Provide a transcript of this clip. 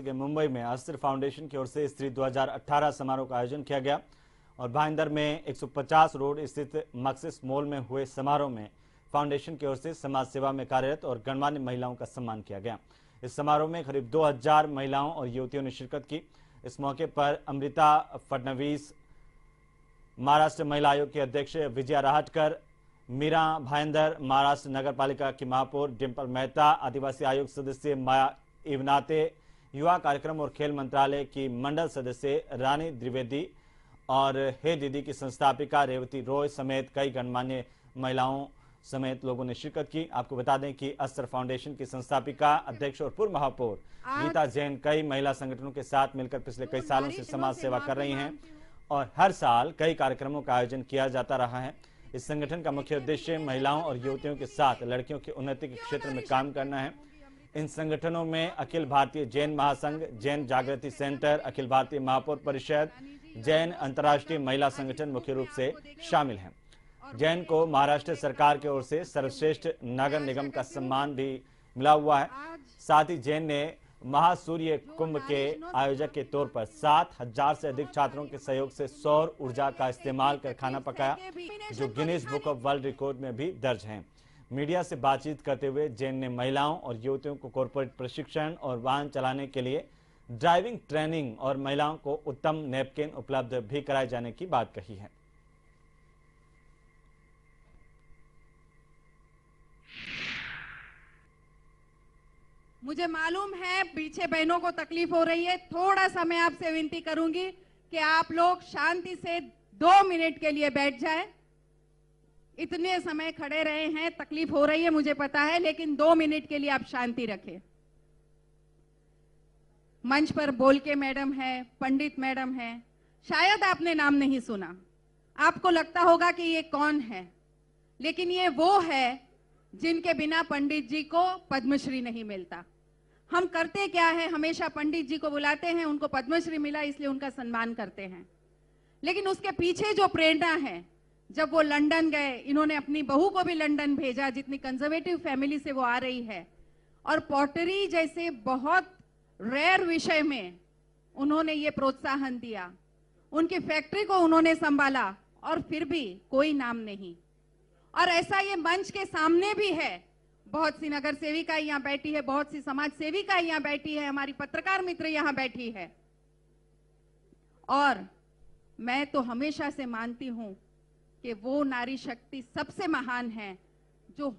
से के मुंबई में अस्त्र फाउंडेशन की ओर से स्त्री 2018 समारोह का आयोजन किया गया और भाईंदर में 150 रोड स्थित मक्सिस मॉल में हुए समारोह में फाउंडेशन की ओर से समाज सेवा में कार्यरत और गणमान्य महिलाओं का सम्मान किया गया इस समारोह में करीब 2000 महिलाओं और युवतियों ने शिरकत की इस मौके पर अमृता फडनवीस महाराष्ट्र महिला आयोग की अध्यक्ष विजया राहटकर मीरा भाईंदर महाराष्ट्र नगर पालिका की महापौर डिम्पल मेहता आदिवासी आयोग सदस्य माया इवनाते युवा कार्यक्रम और खेल मंत्रालय की मंडल सदस्य रानी द्विवेदी और हे दीदी की संस्थापिका रेवती रॉय समेत कई गणमान्य महिलाओं समेत लोगों ने शिरकत की आपको बता दें कि अस्तर फाउंडेशन की संस्थापिका अध्यक्ष और पूर्व महापौर गीता जैन कई महिला संगठनों के साथ मिलकर पिछले कई सालों से समाज सेवा कर रही हैं और हर साल कई कार्यक्रमों का आयोजन किया जाता रहा है इस संगठन का मुख्य उद्देश्य महिलाओं और युवतियों के साथ लड़कियों की उन्नति के क्षेत्र में काम करना है इन संगठनों में अखिल भारतीय जैन महासंघ जैन जागृति सेंटर अखिल भारतीय महापौर परिषद जैन अंतर्राष्ट्रीय महिला संगठन मुख्य रूप से शामिल हैं जैन को महाराष्ट्र सरकार की ओर से सर्वश्रेष्ठ नगर निगम का सम्मान भी मिला हुआ है साथ ही जैन ने महासूर्य कुंभ के आयोजक के तौर पर सात हजार से अधिक छात्रों के सहयोग से सौर ऊर्जा का इस्तेमाल कर खाना पकाया जो Guinness book of world record में भी दर्ज है मीडिया से बातचीत करते हुए जैन ने महिलाओं और युवतियों को कॉरपोरेट प्रशिक्षण और वाहन चलाने के लिए ड्राइविंग ट्रेनिंग और महिलाओं को उत्तम नेपकिन उपलब्ध भी कराए जाने की बात कही है मुझे मालूम है पीछे बहनों को तकलीफ हो रही है थोड़ा सा मैं आपसे विनती करूंगी कि आप लोग शांति से दो मिनट के लिए बैठ जाएं। इतने समय खड़े रहे हैं तकलीफ हो रही है मुझे पता है लेकिन दो मिनट के लिए आप शांति रखें मंच पर बोल के मैडम है पंडित मैडम है शायद आपने नाम नहीं सुना आपको लगता होगा कि ये कौन है लेकिन ये वो है जिनके बिना पंडित जी को पद्मश्री नहीं मिलता हम करते क्या है हमेशा पंडित जी को बुलाते हैं उनको पद्मश्री मिला इसलिए उनका सम्मान करते हैं लेकिन उसके पीछे जो प्रेरणा है जब वो लंदन गए इन्होंने अपनी बहू को भी लंदन भेजा जितनी कंजर्वेटिव फैमिली से वो आ रही है और पॉटरी जैसे बहुत रेयर विषय में उन्होंने ये प्रोत्साहन दिया उनकी फैक्ट्री को उन्होंने संभाला और फिर भी कोई नाम नहीं और ऐसा ये मंच के सामने भी है बहुत सी नगर सेविका यहाँ बैठी है बहुत सी समाज सेविका यहाँ बैठी है हमारी पत्रकार मित्र यहाँ बैठी है और मैं तो हमेशा से मानती हूँ कि वो नारी शक्ति सबसे महान है जो